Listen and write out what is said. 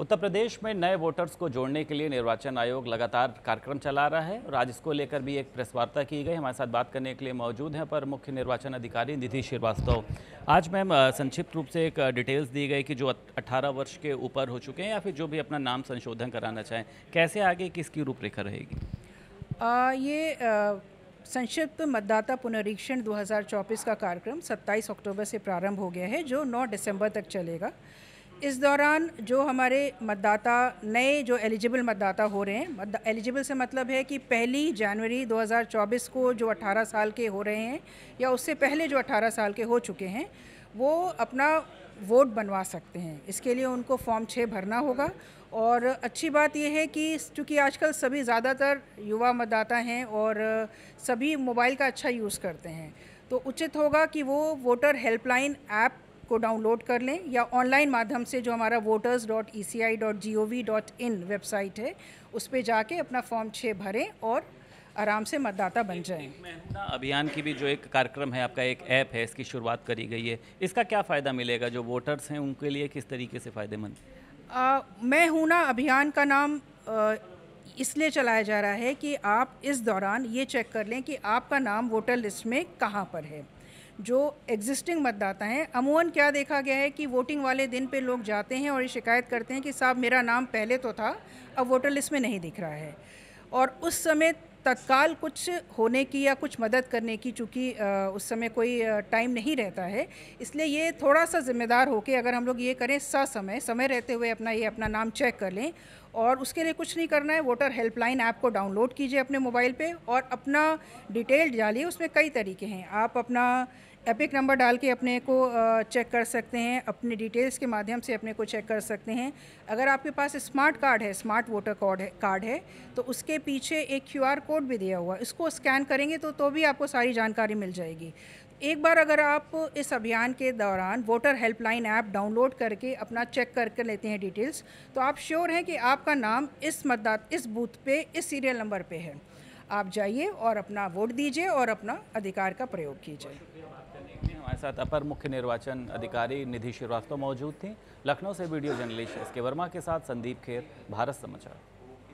उत्तर प्रदेश में नए वोटर्स को जोड़ने के लिए निर्वाचन आयोग लगातार कार्यक्रम चला रहा है और आज इसको लेकर भी एक प्रेस वार्ता की गई हमारे साथ बात करने के लिए मौजूद हैं पर मुख्य निर्वाचन अधिकारी निधि श्रीवास्तव आज मैम संक्षिप्त रूप से एक डिटेल्स दी गई कि जो 18 वर्ष के ऊपर हो चुके हैं या फिर जो भी अपना नाम संशोधन कराना चाहें कैसे आगे किसकी रूपरेखा रहेगी आ, ये संक्षिप्त मतदाता पुनरीक्षण दो का कार्यक्रम सत्ताईस अक्टूबर से प्रारंभ हो गया है जो नौ दिसंबर तक चलेगा इस दौरान जो हमारे मतदाता नए जो एलिजिबल मतदाता हो रहे हैं एलिजिबल से मतलब है कि पहली जनवरी 2024 को जो 18 साल के हो रहे हैं या उससे पहले जो 18 साल के हो चुके हैं वो अपना वोट बनवा सकते हैं इसके लिए उनको फॉर्म छः भरना होगा और अच्छी बात यह है कि चूँकि आजकल सभी ज़्यादातर युवा मतदाता हैं और सभी मोबाइल का अच्छा यूज़ करते हैं तो उचित होगा कि वो वोटर हेल्पलाइन ऐप को डाउनलोड कर लें या ऑनलाइन माध्यम से जो हमारा voters dot E C I dot G O V dot in website है उस पर जाके अपना फॉर्म छः भरें और आराम से मतदाता बन जाए अभियान की भी जो एक कार्यक्रम है आपका एक ऐप है इसकी शुरुआत करी गई है इसका क्या फ़ायदा मिलेगा जो वोटर्स हैं उनके लिए किस तरीके से फ़ायदेमंद मैं हूँ ना अभियान का नाम इसलिए चलाया जा रहा है कि आप इस दौरान ये चेक कर लें कि आपका नाम वोटर लिस्ट में कहाँ पर है जो एग्जिस्टिंग मतदाता हैं अमूमन क्या देखा गया है कि वोटिंग वाले दिन पे लोग जाते हैं और ये शिकायत करते हैं कि साहब मेरा नाम पहले तो था अब वोटर लिस्ट में नहीं दिख रहा है और उस समय तत्काल कुछ होने की या कुछ मदद करने की चूँकि उस समय कोई टाइम नहीं रहता है इसलिए ये थोड़ा सा जिम्मेदार होकर अगर हम लोग ये करें सा समय समय रहते हुए अपना ये अपना नाम चेक कर लें और उसके लिए कुछ नहीं करना है वोटर हेल्पलाइन ऐप को डाउनलोड कीजिए अपने मोबाइल पे और अपना डिटेल डालिए उसमें कई तरीके हैं आप अपना एपिक नंबर डाल के अपने को चेक कर सकते हैं अपने डिटेल्स के माध्यम से अपने को चेक कर सकते हैं अगर आपके पास स्मार्ट कार्ड है स्मार्ट वोटर कार्ड है कार्ड है तो उसके पीछे एक क्यू कोड भी दिया हुआ इसको स्कैन करेंगे तो तो भी आपको सारी जानकारी मिल जाएगी एक बार अगर आप इस अभियान के दौरान वोटर हेल्पलाइन ऐप डाउनलोड करके अपना चेक करके लेते हैं डिटेल्स तो आप श्योर हैं कि आपका नाम इस मतदाता इस बूथ पे इस सीरियल नंबर पे है आप जाइए और अपना वोट दीजिए और अपना अधिकार का प्रयोग कीजिए हमारे साथ अपर मुख्य निर्वाचन अधिकारी निधि श्रीवास्तव मौजूद थी लखनऊ से वीडियो जर्नलिस्ट एस के वर्मा के साथ संदीप खेर भारत समाचार